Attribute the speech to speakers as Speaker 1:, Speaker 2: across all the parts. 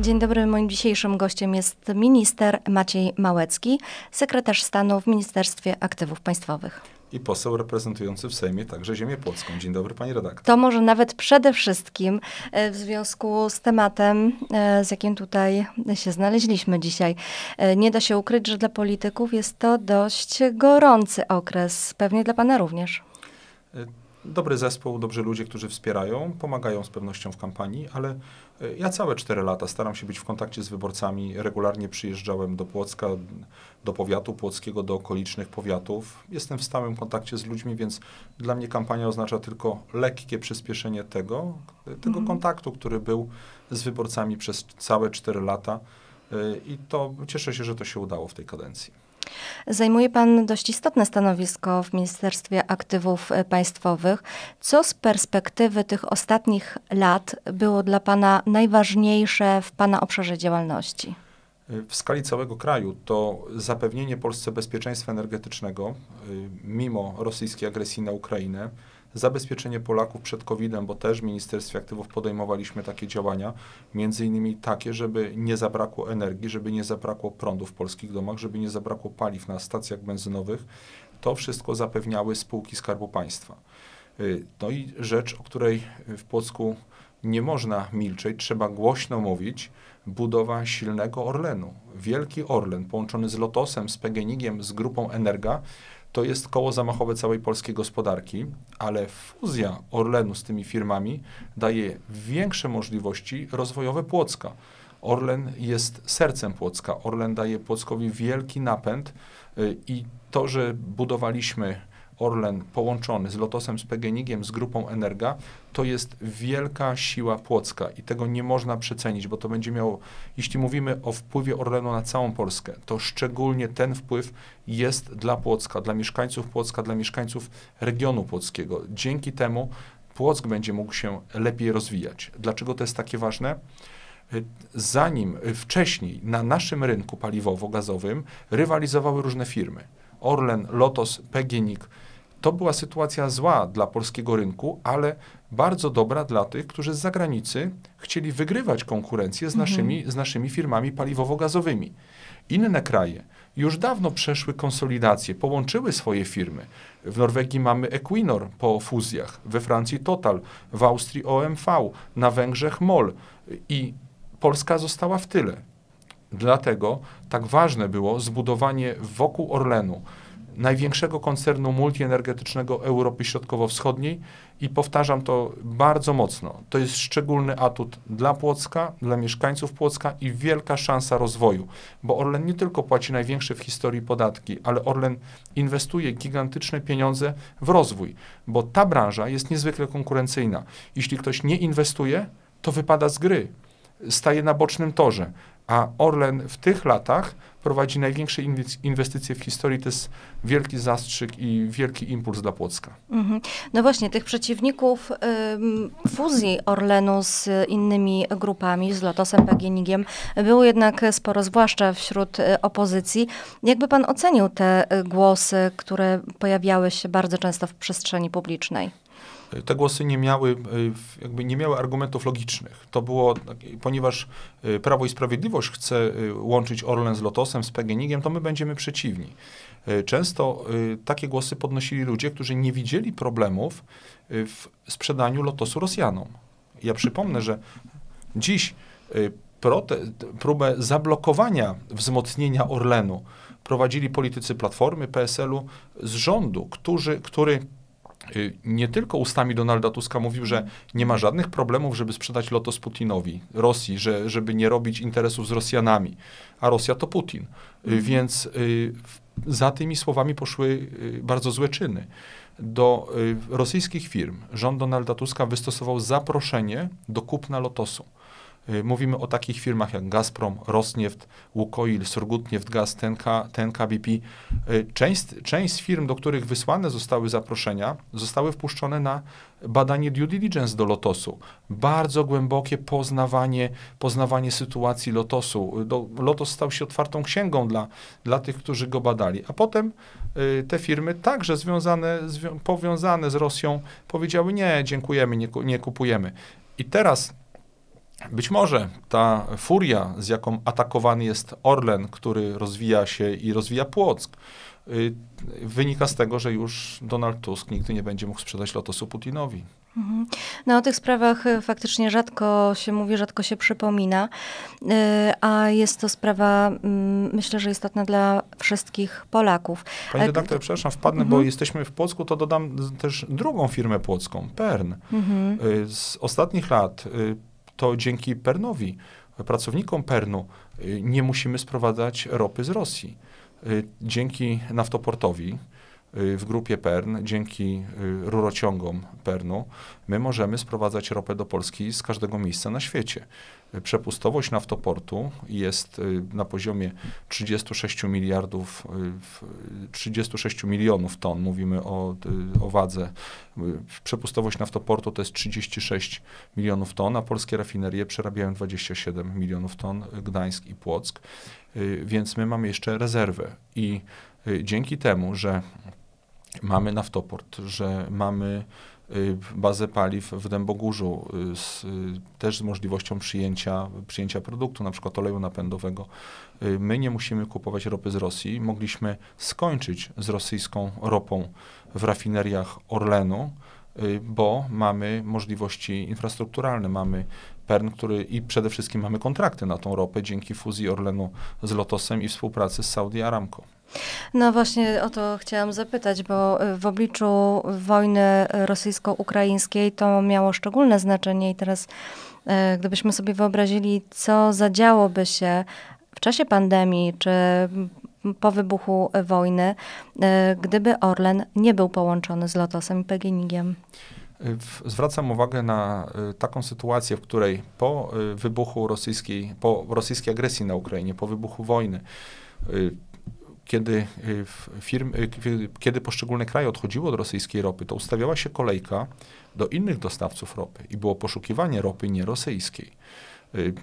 Speaker 1: Dzień dobry. Moim dzisiejszym gościem jest minister Maciej Małecki, sekretarz stanu w Ministerstwie Aktywów Państwowych.
Speaker 2: I poseł reprezentujący w Sejmie także Ziemię Płocką. Dzień dobry, pani redaktor.
Speaker 1: To może nawet przede wszystkim e, w związku z tematem, e, z jakim tutaj się znaleźliśmy dzisiaj. E, nie da się ukryć, że dla polityków jest to dość gorący okres, pewnie dla pana również
Speaker 2: dobry zespół, dobrzy ludzie, którzy wspierają, pomagają z pewnością w kampanii, ale e, ja całe 4 lata staram się być w kontakcie z wyborcami. Regularnie przyjeżdżałem do Płocka, do powiatu płockiego, do okolicznych powiatów. Jestem w stałym kontakcie z ludźmi, więc dla mnie kampania oznacza tylko lekkie przyspieszenie tego, e, tego mhm. kontaktu, który był z wyborcami przez całe 4 lata. E, I to cieszę się, że to się udało w tej kadencji.
Speaker 1: Zajmuje Pan dość istotne stanowisko w Ministerstwie Aktywów Państwowych. Co z perspektywy tych ostatnich lat było dla Pana najważniejsze w Pana obszarze działalności?
Speaker 2: W skali całego kraju to zapewnienie Polsce bezpieczeństwa energetycznego y, mimo rosyjskiej agresji na Ukrainę zabezpieczenie Polaków przed COVID-em, bo też w Ministerstwie Aktywów podejmowaliśmy takie działania, między innymi takie, żeby nie zabrakło energii, żeby nie zabrakło prądu w polskich domach, żeby nie zabrakło paliw na stacjach benzynowych. To wszystko zapewniały spółki Skarbu Państwa. Y, no i rzecz, o której w Płocku nie można milczeć, trzeba głośno mówić, budowa silnego Orlenu. Wielki Orlen połączony z Lotosem, z Pegenigiem, z grupą Energa to jest koło zamachowe całej polskiej gospodarki, ale fuzja Orlenu z tymi firmami daje większe możliwości rozwojowe Płocka. Orlen jest sercem Płocka. Orlen daje Płockowi wielki napęd y, i to, że budowaliśmy Orlen połączony z Lotosem, z PGNiGiem, z grupą Energa, to jest wielka siła Płocka i tego nie można przecenić, bo to będzie miało, jeśli mówimy o wpływie Orlenu na całą Polskę, to szczególnie ten wpływ jest dla Płocka, dla mieszkańców Płocka, dla mieszkańców regionu płockiego. Dzięki temu Płock będzie mógł się lepiej rozwijać. Dlaczego to jest takie ważne? Zanim wcześniej na naszym rynku paliwowo-gazowym rywalizowały różne firmy. Orlen, Lotos, PGNiG, to była sytuacja zła dla polskiego rynku, ale bardzo dobra dla tych, którzy z zagranicy chcieli wygrywać konkurencję z mhm. naszymi, mhm. z naszymi firmami paliwowo-gazowymi. Inne kraje już dawno przeszły konsolidację, połączyły swoje firmy. W Norwegii mamy Equinor po fuzjach, we Francji Total, w Austrii OMV, na Węgrzech MOL i Polska została w tyle. Dlatego tak ważne było zbudowanie wokół Orlenu największego koncernu multienergetycznego Europy Środkowo-Wschodniej i powtarzam to bardzo mocno. To jest szczególny atut dla Płocka, dla mieszkańców Płocka i wielka szansa rozwoju, bo Orlen nie tylko płaci największe w historii podatki, ale Orlen inwestuje gigantyczne pieniądze w rozwój, bo ta branża jest niezwykle konkurencyjna. Jeśli ktoś nie inwestuje, to wypada z gry staje na bocznym torze. A Orlen w tych latach prowadzi największe inwestycje w historii. To jest wielki zastrzyk i wielki impuls dla Płocka.
Speaker 1: Mhm. No właśnie, tych przeciwników ym, fuzji Orlenu z innymi grupami, z Lotosem, Pagienigiem, było jednak sporo, zwłaszcza wśród y, opozycji. Jakby pan ocenił te y, głosy, które pojawiały się bardzo często w przestrzeni publicznej?
Speaker 2: te głosy nie miały, y, jakby nie miały argumentów logicznych. To było, tak, ponieważ y, Prawo i Sprawiedliwość chce y, łączyć Orlen z Lotosem, z pgnig to my będziemy przeciwni. Często takie głosy podnosili ludzie, którzy nie widzieli problemów w sprzedaniu Lotosu Rosjanom. Ja przypomnę, że dziś próbę zablokowania wzmocnienia Orlenu prowadzili politycy Platformy, PSL-u z rządu, którzy, który Y, nie tylko ustami Donalda Tuska mówił, że nie ma żadnych problemów, żeby sprzedać Lotos Putinowi, Rosji, że, żeby nie robić interesów z Rosjanami, a Rosja to Putin. Y, mhm. Więc y, za tymi słowami poszły bardzo złe czyny. Do rosyjskich firm rząd Donalda Tuska wystosował zaproszenie do kupna Lotosu. Y, mówimy o takich firmach jak Gazprom, Rosneft, Łukoil, Surgutnieft, Gaz, TNK, TNK BP. Y, część, część z firm, do których wysłane zostały zaproszenia, zostały wpuszczone na badanie due diligence do Lotosu. Bardzo głębokie poznawanie, poznawanie sytuacji Lotosu. Y, do, Lotos stał się otwartą księgą dla, dla tych, którzy go badali. A potem y, te firmy, także związane, zwią, powiązane z Rosją, powiedziały nie, dziękujemy, nie, nie kupujemy. I teraz być może ta furia, z jaką atakowany jest Orlen, który rozwija się i rozwija Płock, y, wynika z tego, że już Donald Tusk nigdy nie będzie mógł sprzedać lotosu Putinowi.
Speaker 1: Mhm. No o tych sprawach y, faktycznie rzadko się mówi, rzadko się przypomina, y, a jest to sprawa, mm, myślę, że istotna dla wszystkich Polaków. Pani e, redaktor,
Speaker 2: to... przepraszam, wpadnę, mhm. bo jesteśmy w Płocku, to dodam też drugą firmę płocką, PERN. Mhm. Z ostatnich lat to dzięki Pernowi, pracownikom Pernu, y, nie musimy sprowadzać ropy z Rosji. Y, dzięki naftoportowi y, w grupie Pern, dzięki rurociągom Pernu, my możemy sprowadzać ropę do Polski z każdego miejsca na świecie. Przepustowość naftoportu jest y, na poziomie 36 miliardów, 36 y, milionów ton, mówimy o, y, o wadze. Przepustowość naftoportu to jest 36 milionów ton, a polskie rafinerie przerabiają 27 milionów ton, Gdańsk i Płock, więc my mamy jeszcze rezerwę i dzięki temu, że mamy naftoport, że mamy Y, bazę paliw w Dębogórzu, y, z, y, też z możliwością przyjęcia, przyjęcia produktu, na przykład oleju napędowego. My nie musimy kupować ropy z Rosji. Mogliśmy skończyć z rosyjską ropą w rafineriach Orlenu Y, bo mamy możliwości infrastrukturalne, mamy PERN, który i przede wszystkim mamy kontrakty na tą ropę dzięki fuzji Orlenu z Lotosem i współpracy z Saudi Aramco.
Speaker 1: No właśnie o to chciałam zapytać, bo y, w obliczu wojny rosyjsko-ukraińskiej to miało szczególne znaczenie i teraz y, gdybyśmy sobie wyobrazili, co zadziałoby się w czasie pandemii, czy po wybuchu wojny, e, gdyby Orlen nie był połączony z Lotosem i Peginigiem.
Speaker 2: Zwracam uwagę na e, taką sytuację, w której po e, wybuchu rosyjskiej, po rosyjskiej agresji na Ukrainie, po wybuchu wojny, kiedy, kiedy poszczególne kraje odchodziły od rosyjskiej ropy, to ustawiała się kolejka do innych dostawców ropy i było poszukiwanie ropy nierosyjskiej.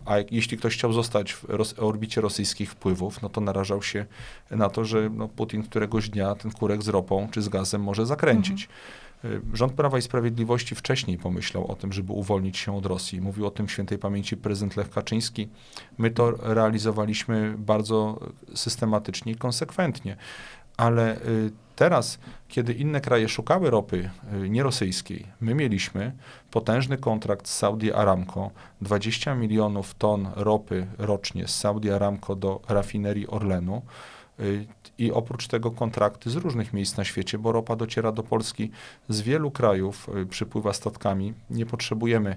Speaker 2: A jeśli ktoś chciał zostać w orbicie rosyjskich wpływów, no to narażał się na to, że no, Putin któregoś dnia ten kurek z ropą czy z gazem może zakręcić. Mhm. Rząd Prawa i Sprawiedliwości wcześniej pomyślał o tym, żeby uwolnić się od Rosji. Mówił o tym świętej pamięci prezydent Lech Kaczyński. My to realizowaliśmy bardzo systematycznie i konsekwentnie, ale y, Teraz, kiedy inne kraje szukały ropy y, nierosyjskiej, my mieliśmy potężny kontrakt z Saudi Aramco, 20 milionów ton ropy rocznie z Saudi Aramco do rafinerii Orlenu. I oprócz tego kontrakty z różnych miejsc na świecie, bo ropa dociera do Polski z wielu krajów, y, przypływa statkami. Nie potrzebujemy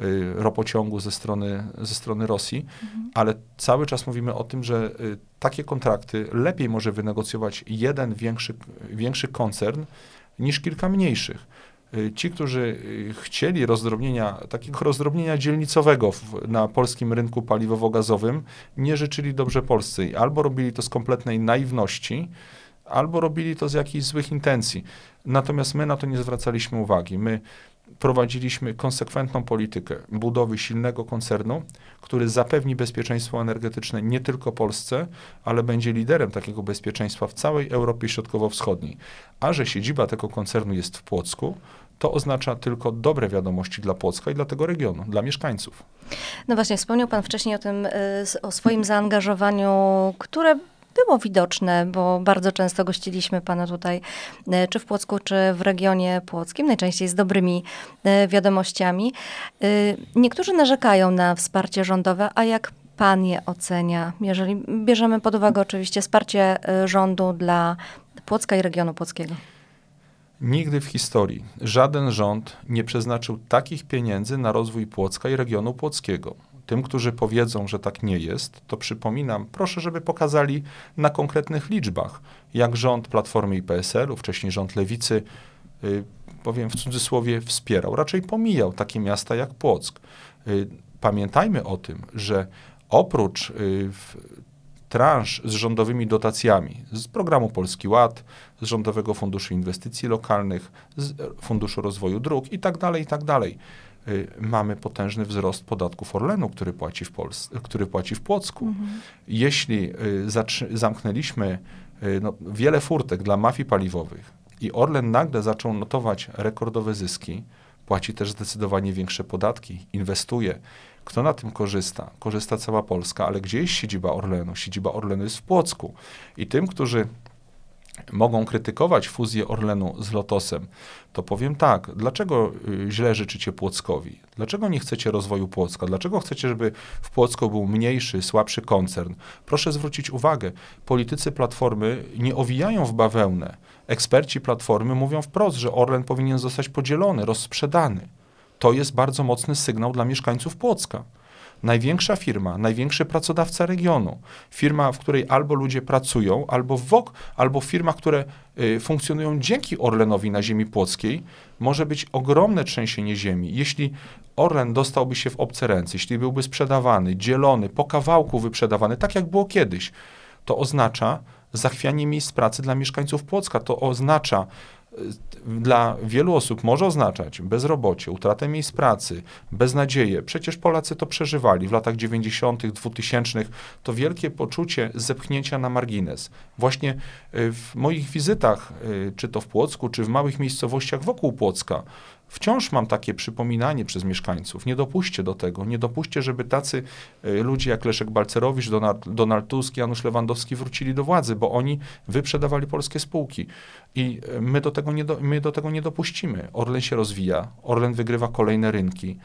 Speaker 2: y, ropociągu ze strony, ze strony Rosji, mhm. ale cały czas mówimy o tym, że y, takie kontrakty lepiej może wynegocjować jeden większy, większy koncern niż kilka mniejszych Y, ci, którzy y, chcieli rozdrobnienia, takiego rozdrobnienia dzielnicowego w, na polskim rynku paliwowo-gazowym, nie życzyli dobrze Polsce. I albo robili to z kompletnej naiwności, albo robili to z jakichś złych intencji. Natomiast my na to nie zwracaliśmy uwagi. My prowadziliśmy konsekwentną politykę budowy silnego koncernu, który zapewni bezpieczeństwo energetyczne nie tylko Polsce, ale będzie liderem takiego bezpieczeństwa w całej Europie Środkowo-Wschodniej. A że siedziba tego koncernu jest w Płocku, to oznacza tylko dobre wiadomości dla Płocka i dla tego regionu, dla mieszkańców.
Speaker 1: No właśnie, wspomniał Pan wcześniej o tym, y, o swoim zaangażowaniu, które było widoczne, bo bardzo często gościliśmy pana tutaj, e, czy w Płocku, czy w regionie płockim, najczęściej z dobrymi e, wiadomościami. E, niektórzy narzekają na wsparcie rządowe, a jak pan je ocenia, jeżeli bierzemy pod uwagę oczywiście wsparcie rządu dla Płocka i regionu płockiego?
Speaker 2: Nigdy w historii żaden rząd nie przeznaczył takich pieniędzy na rozwój Płocka i regionu płockiego. Tym, którzy powiedzą, że tak nie jest, to przypominam, proszę, żeby pokazali na konkretnych liczbach, jak rząd Platformy i PSL-u, wcześniej rząd Lewicy, y, powiem w cudzysłowie, wspierał, raczej pomijał takie miasta jak Płock. Y, pamiętajmy o tym, że oprócz y, transz z rządowymi dotacjami z programu Polski Ład, z Rządowego Funduszu Inwestycji Lokalnych, z e, Funduszu Rozwoju Dróg tak itd., tak Y, mamy potężny wzrost podatków Orlenu, który płaci w, Polsce, który płaci w Płocku. Mhm. Jeśli y, zamknęliśmy y, no, wiele furtek dla mafii paliwowych i Orlen nagle zaczął notować rekordowe zyski, płaci też zdecydowanie większe podatki, inwestuje. Kto na tym korzysta? Korzysta cała Polska, ale gdzie jest siedziba Orlenu? Siedziba Orlenu jest w Płocku. I tym, którzy mogą krytykować fuzję Orlenu z Lotosem, to powiem tak, dlaczego y, źle życzycie Płockowi? Dlaczego nie chcecie rozwoju Płocka? Dlaczego chcecie, żeby w Płocku był mniejszy, słabszy koncern? Proszę zwrócić uwagę, politycy Platformy nie owijają w bawełnę. Eksperci Platformy mówią wprost, że Orlen powinien zostać podzielony, rozsprzedany. To jest bardzo mocny sygnał dla mieszkańców Płocka największa firma, największy pracodawca regionu, firma, w której albo ludzie pracują, albo WOK, albo firma, które y, funkcjonują dzięki Orlenowi na ziemi płockiej, może być ogromne trzęsienie ziemi. Jeśli Orlen dostałby się w obce ręce, jeśli byłby sprzedawany, dzielony, po kawałku wyprzedawany, tak jak było kiedyś, to oznacza zachwianie miejsc pracy dla mieszkańców Płocka. To oznacza dla wielu osób może oznaczać bezrobocie, utratę miejsc pracy, beznadzieję. Przecież Polacy to przeżywali w latach 90., 2000. To wielkie poczucie zepchnięcia na margines. Właśnie y, w moich wizytach, y, czy to w Płocku, czy w małych miejscowościach wokół Płocka, Wciąż mam takie przypominanie przez mieszkańców. Nie dopuśćcie do tego. Nie dopuśćcie, żeby tacy y, ludzie jak Leszek Balcerowicz, Donald, Donald Tusk, Janusz Lewandowski wrócili do władzy, bo oni wyprzedawali polskie spółki. I y, my do tego nie, do, my do tego nie dopuścimy. Orlen się rozwija, Orlen wygrywa kolejne rynki.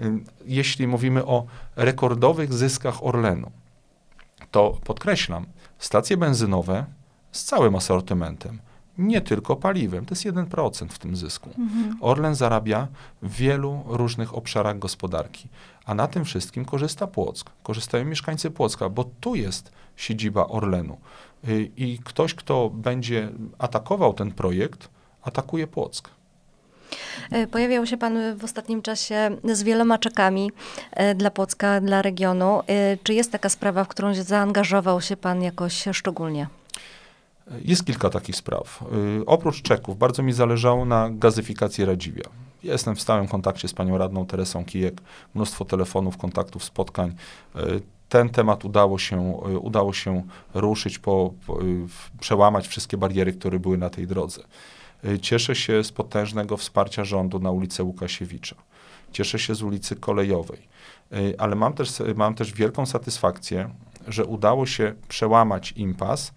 Speaker 2: Y, jeśli mówimy o rekordowych zyskach Orlenu, to podkreślam, stacje benzynowe z całym asortymentem nie tylko paliwem. To jest 1% w tym zysku. Mhm. Orlen zarabia w wielu różnych obszarach gospodarki, a na tym wszystkim korzysta Płock, korzystają mieszkańcy Płocka, bo tu jest siedziba Orlenu. Y, I ktoś, kto będzie atakował ten projekt, atakuje Płock.
Speaker 1: E, pojawiał się Pan w ostatnim czasie z wieloma czekami e, dla Płocka, dla regionu. E, czy jest taka sprawa, w którą zaangażował się Pan jakoś szczególnie?
Speaker 2: Jest kilka takich spraw. Y, oprócz Czeków, bardzo mi zależało na gazyfikacji Radziwia. Jestem w stałym kontakcie z panią radną Teresą Kijek, mnóstwo telefonów, kontaktów, spotkań. Y, ten temat udało się, y, udało się ruszyć, po, po przełamać wszystkie bariery, które były na tej drodze. Cieszę się z potężnego wsparcia rządu na ulicę Łukasiewicza. Cieszę się z ulicy Kolejowej. Ale mam też, mam też wielką satysfakcję, że udało się przełamać impas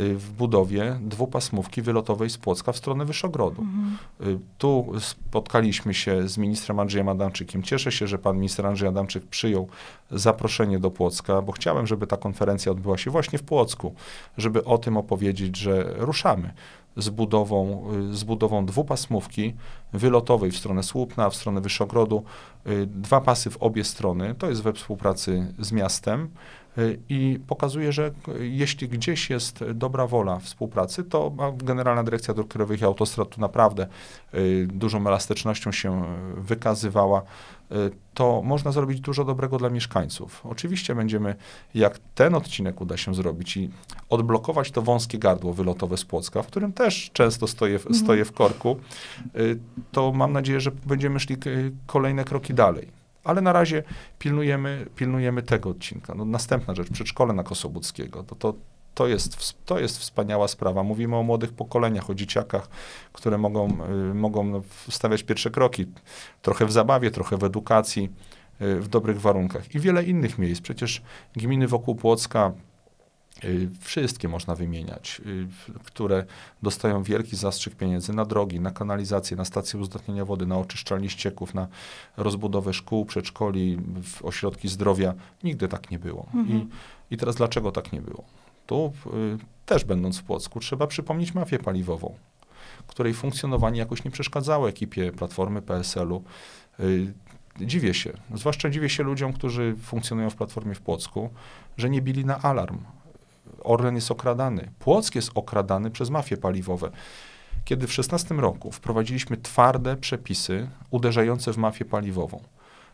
Speaker 2: Y, w budowie dwupasmówki wylotowej z Płocka w stronę Wyszogrodu. Mhm. Y, tu spotkaliśmy się z ministrem Andrzejem Adamczykiem. Cieszę się, że pan minister Andrzej Adamczyk przyjął zaproszenie do Płocka, bo chciałem, żeby ta konferencja odbyła się właśnie w Płocku, żeby o tym opowiedzieć, że ruszamy z budową, y, z budową dwupasmówki wylotowej w stronę Słupna, w stronę Wyszogrodu. Dwa pasy w obie strony. To jest we współpracy z miastem i pokazuje, że jeśli gdzieś jest dobra wola współpracy, to Generalna Dyrekcja Dróg Krajowych i Autostrad tu naprawdę y, dużą elastycznością się wykazywała, y, to można zrobić dużo dobrego dla mieszkańców. Oczywiście będziemy, jak ten odcinek uda się zrobić i odblokować to wąskie gardło wylotowe z Płocka, w którym też często stoję, mhm. stoję w korku, y, to mam nadzieję, że będziemy szli kolejne kroki dalej. Ale na razie pilnujemy, pilnujemy tego odcinka. No, następna rzecz, przedszkole na Kosobudzkiego. To, no, to, to, jest, to jest wspaniała sprawa. Mówimy o młodych pokoleniach, o dzieciakach, które mogą, y, mogą no, stawiać pierwsze kroki. Trochę w zabawie, trochę w edukacji, y, w dobrych warunkach. I wiele innych miejsc. Przecież gminy wokół Płocka, Y, wszystkie można wymieniać, y, które dostają wielki zastrzyk pieniędzy na drogi, na kanalizację, na stacje uzdatniania wody, na oczyszczalnie ścieków, na rozbudowę szkół, przedszkoli, ośrodki zdrowia. Nigdy tak nie było. Mhm. I, I teraz dlaczego tak nie było? Tu y, też będąc w Płocku trzeba przypomnieć mafię paliwową, której funkcjonowanie jakoś nie przeszkadzało ekipie Platformy PSL-u. Y, dziwię się, zwłaszcza dziwię się ludziom, którzy funkcjonują w Platformie w Płocku, że nie bili na alarm, Orlen jest okradany. Płock jest okradany przez mafie paliwowe. Kiedy w 16 roku wprowadziliśmy twarde przepisy uderzające w mafię paliwową,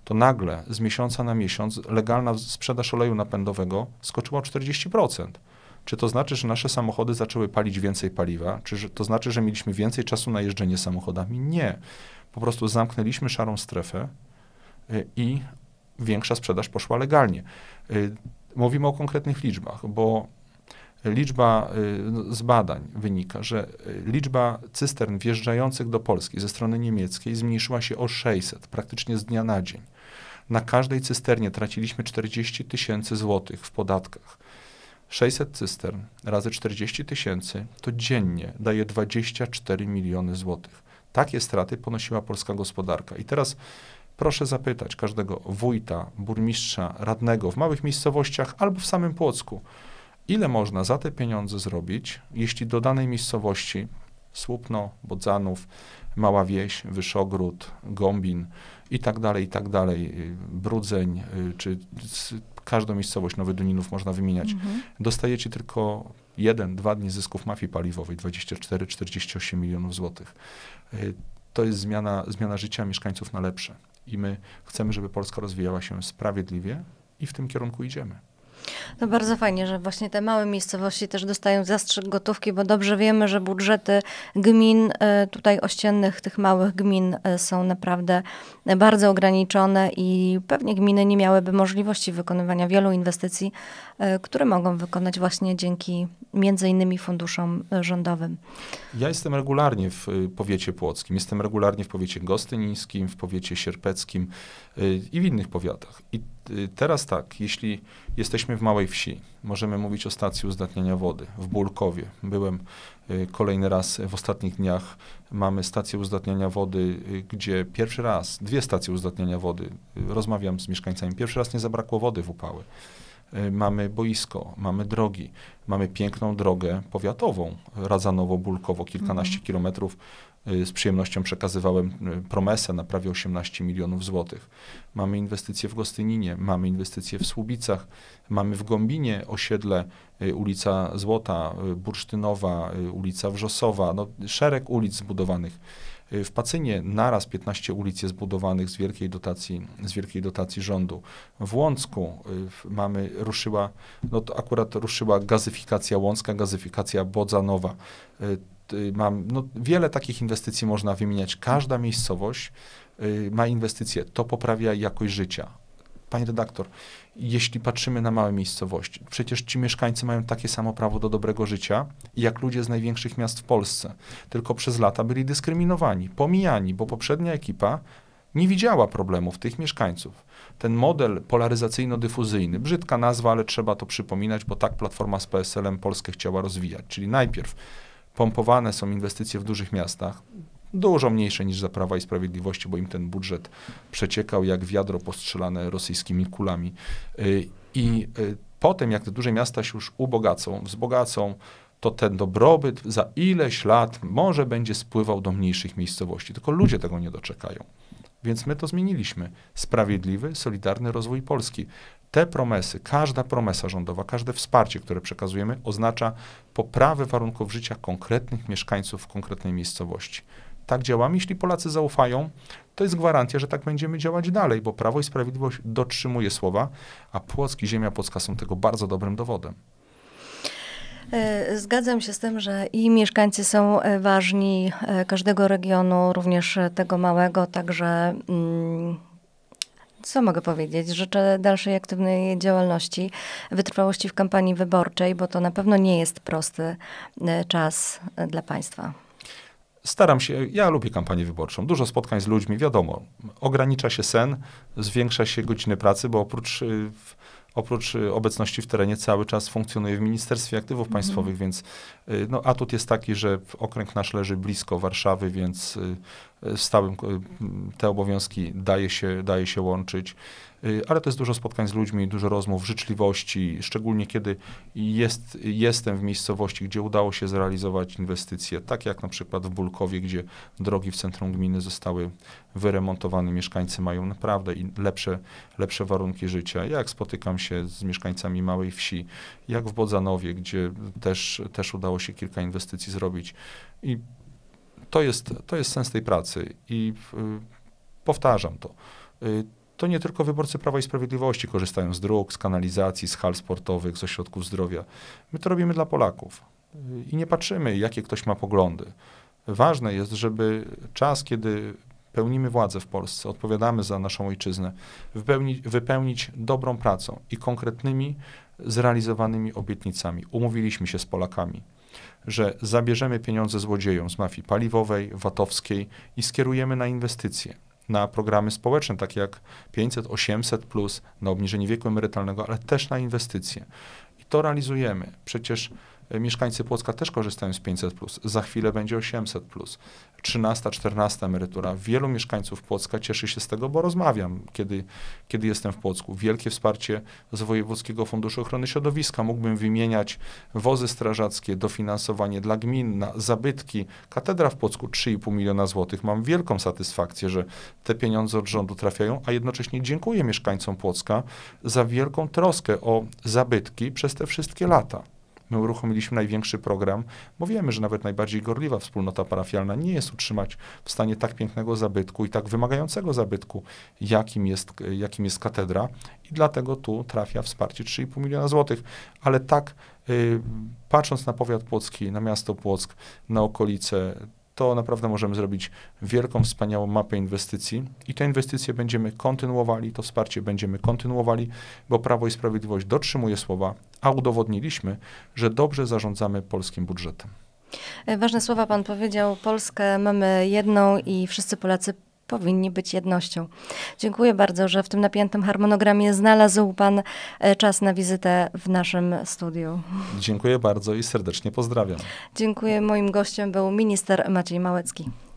Speaker 2: to nagle z miesiąca na miesiąc legalna sprzedaż oleju napędowego skoczyła o 40%. Czy to znaczy, że nasze samochody zaczęły palić więcej paliwa? Czy to znaczy, że mieliśmy więcej czasu na jeżdżenie samochodami? Nie. Po prostu zamknęliśmy szarą strefę y, i większa sprzedaż poszła legalnie. Y, mówimy o konkretnych liczbach, bo liczba y, no, z badań wynika, że y, liczba cystern wjeżdżających do Polski ze strony niemieckiej zmniejszyła się o 600, praktycznie z dnia na dzień. Na każdej cysternie traciliśmy 40 tysięcy złotych w podatkach. 600 cystern razy 40 tysięcy to dziennie daje 24 miliony złotych. Takie straty ponosiła polska gospodarka. I teraz proszę zapytać każdego wójta, burmistrza, radnego w małych miejscowościach albo w samym Płocku, ile można za te pieniądze zrobić, jeśli do danej miejscowości Słupno, Bodzanów, Mała Wieś, Wyszogród, gombin i tak dalej, i tak dalej, y, Brudzeń, y, czy każdą miejscowość Nowy Duninów można wymieniać. Mhm. Dostajecie tylko jeden, dwa dni zysków mafii paliwowej, 24-48 milionów złotych. Y, to jest zmiana, zmiana życia mieszkańców na lepsze. I my chcemy, żeby Polska rozwijała się sprawiedliwie i w tym kierunku idziemy.
Speaker 1: No bardzo fajnie, że właśnie te małe miejscowości też dostają zastrzyk gotówki, bo dobrze wiemy, że budżety gmin e, tutaj ościennych, tych małych gmin e, są naprawdę bardzo ograniczone i pewnie gminy nie miałyby możliwości wykonywania wielu inwestycji, e, które mogą wykonać właśnie dzięki między innymi funduszom rządowym.
Speaker 2: Ja jestem regularnie w y, powiecie płockim, jestem regularnie w powiecie gostynińskim, w powiecie sierpeckim y, i w innych powiatach. I y, teraz tak, jeśli jesteśmy jesteśmy w małej wsi. Możemy mówić o stacji uzdatniania wody w Bulkowie. Byłem y, kolejny raz w ostatnich dniach. Mamy stację uzdatniania wody, y, gdzie pierwszy raz, dwie stacje uzdatniania wody, y, rozmawiam z mieszkańcami, pierwszy raz nie zabrakło wody w upały mamy boisko, mamy drogi, mamy piękną drogę powiatową, Radzanowo-Bulkowo, kilkanaście mhm. kilometrów Y, z przyjemnością przekazywałem y, promesę na prawie 18 milionów złotych. Mamy inwestycje w Gostyninie, mamy inwestycje w Słubicach, mamy w Gąbinie osiedle, y, ulica Złota, Bursztynowa, ulica Wrzosowa, no, szereg ulic zbudowanych. W Pacynie naraz 15 ulic jest zbudowanych z wielkiej dotacji, z wielkiej dotacji rządu. W Łącku mamy, ruszyła, no to akurat ruszyła gazyfikacja łącka, gazyfikacja bodzanowa Y, mam, no, wiele takich inwestycji można wymieniać. Każda miejscowość y, ma inwestycje. To poprawia jakość życia. Panie redaktor, jeśli patrzymy na małe miejscowości, przecież ci mieszkańcy mają takie samo prawo do dobrego życia, jak ludzie z największych miast w Polsce. Tylko przez lata byli dyskryminowani, pomijani, bo poprzednia ekipa nie widziała problemów tych mieszkańców. Ten model polaryzacyjno-dyfuzyjny, brzydka nazwa, ale trzeba to przypominać, bo tak Platforma z PSL-em Polskę chciała rozwijać. Czyli najpierw pompowane są inwestycje w dużych miastach, dużo mniejsze niż za Prawa i Sprawiedliwości, bo im ten budżet przeciekał jak wiadro postrzelane rosyjskimi kulami. Y, I y, potem, jak te duże miasta się już ubogacą, wzbogacą, to ten dobrobyt za ileś lat może będzie spływał do mniejszych miejscowości. Tylko ludzie tego nie doczekają. Więc my to zmieniliśmy. Sprawiedliwy, solidarny rozwój Polski. Te promesy, każda promesa rządowa, każde wsparcie, które przekazujemy, oznacza poprawę warunków życia konkretnych mieszkańców w konkretnej miejscowości. Tak działamy. Jeśli Polacy zaufają, to jest gwarancja, że tak będziemy działać dalej, bo Prawo i Sprawiedliwość dotrzymuje słowa, a Płock i Ziemia Płocka są tego bardzo dobrym dowodem.
Speaker 1: E, zgadzam się z tym, że i mieszkańcy są e, ważni e, każdego regionu, również tego małego, także. Mm, co mogę powiedzieć? Życzę dalszej aktywnej działalności, wytrwałości w kampanii wyborczej, bo to na pewno nie jest prosty e, czas e, dla państwa.
Speaker 2: Staram się, ja lubię kampanię wyborczą, dużo spotkań z ludźmi, wiadomo, ogranicza się sen, zwiększa się godziny pracy, bo oprócz, e, oprócz obecności w terenie cały czas funkcjonuje w Ministerstwie Aktywów mhm. Państwowych, więc no, atut jest taki, że okręg nasz leży blisko Warszawy, więc stałym, e, te obowiązki daje się, daje się łączyć, e, ale to jest dużo spotkań z ludźmi, dużo rozmów, życzliwości, szczególnie kiedy jest, jestem w miejscowości, gdzie udało się zrealizować inwestycje, tak jak na przykład w Bulkowie, gdzie drogi w centrum gminy zostały wyremontowane, mieszkańcy mają naprawdę lepsze, lepsze warunki życia. Jak spotykam się z mieszkańcami małej wsi, jak w Bodzanowie, gdzie też, też udało się kilka inwestycji zrobić i to jest, to jest sens tej pracy i y, powtarzam to. Y, to nie tylko wyborcy Prawa i Sprawiedliwości korzystają z dróg, z kanalizacji, z hal sportowych, z ośrodków zdrowia. My to robimy dla Polaków y, i nie patrzymy, jakie ktoś ma poglądy. Ważne jest, żeby czas, kiedy pełnimy władzę w Polsce, odpowiadamy za naszą ojczyznę, wypełnić, wypełnić dobrą pracą i konkretnymi, zrealizowanymi obietnicami. Umówiliśmy się z Polakami że zabierzemy pieniądze złodziejom z mafii paliwowej, VAT-owskiej i skierujemy na inwestycje, na programy społeczne, takie jak 500, 800, plus, na obniżenie wieku emerytalnego, ale też na inwestycje. I to realizujemy. Przecież mieszkańcy Płocka też korzystają z 500, za chwilę będzie 800, 13, 14 emerytura. Wielu mieszkańców Płocka cieszy się z tego, bo rozmawiam, kiedy, kiedy jestem w Płocku. Wielkie wsparcie z Wojewódzkiego Funduszu Ochrony Środowiska. Mógłbym wymieniać wozy strażackie, dofinansowanie dla gmin, na zabytki. Katedra w Płocku 3,5 miliona złotych. Mam wielką satysfakcję, że te pieniądze od rządu trafiają, a jednocześnie dziękuję mieszkańcom Płocka za wielką troskę o zabytki przez te wszystkie lata. My uruchomiliśmy największy program, bo wiemy, że nawet najbardziej gorliwa wspólnota parafialna nie jest utrzymać w stanie tak pięknego zabytku i tak wymagającego zabytku, jakim jest, jakim jest katedra. I dlatego tu trafia wsparcie 3,5 miliona złotych. Ale tak, y, patrząc na powiat płocki, na miasto Płock, na okolice, to naprawdę możemy zrobić wielką, wspaniałą mapę inwestycji i te inwestycje będziemy kontynuowali, to wsparcie będziemy kontynuowali, bo Prawo i Sprawiedliwość dotrzymuje słowa, a udowodniliśmy, że dobrze zarządzamy polskim budżetem.
Speaker 1: E, ważne słowa pan powiedział. Polskę mamy jedną i wszyscy Polacy powinni być jednością. Dziękuję bardzo, że w tym napiętym harmonogramie znalazł Pan e, czas na wizytę w naszym studiu.
Speaker 2: Dziękuję bardzo i serdecznie pozdrawiam.
Speaker 1: Dziękuję. Moim gościem był minister Maciej Małecki.